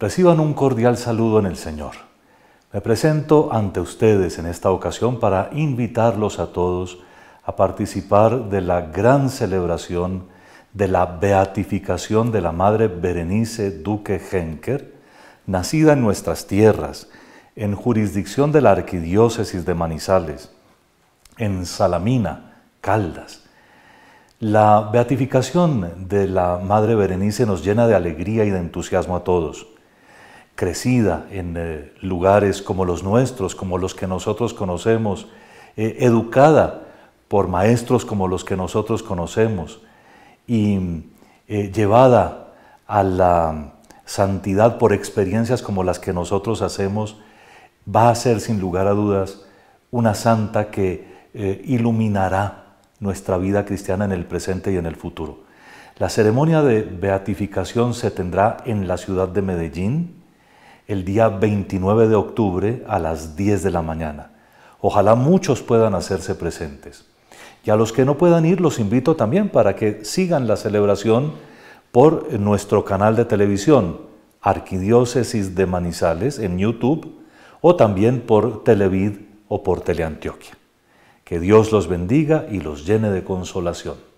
Reciban un cordial saludo en el Señor. Me presento ante ustedes en esta ocasión para invitarlos a todos a participar de la gran celebración de la beatificación de la Madre Berenice Duque Henker, nacida en nuestras tierras, en jurisdicción de la Arquidiócesis de Manizales, en Salamina, Caldas. La beatificación de la Madre Berenice nos llena de alegría y de entusiasmo a todos crecida en eh, lugares como los nuestros, como los que nosotros conocemos, eh, educada por maestros como los que nosotros conocemos y eh, llevada a la santidad por experiencias como las que nosotros hacemos, va a ser sin lugar a dudas una santa que iluminará nuestra vida cristiana en el presente y en el futuro. La ceremonia de beatificación se tendrá en la ciudad de Medellín, el día 29 de octubre a las 10 de la mañana. Ojalá muchos puedan hacerse presentes. Y a los que no puedan ir, los invito también para que sigan la celebración por nuestro canal de televisión, Arquidiócesis de Manizales, en YouTube, o también por Televid o por Teleantioquia. Que Dios los bendiga y los llene de consolación.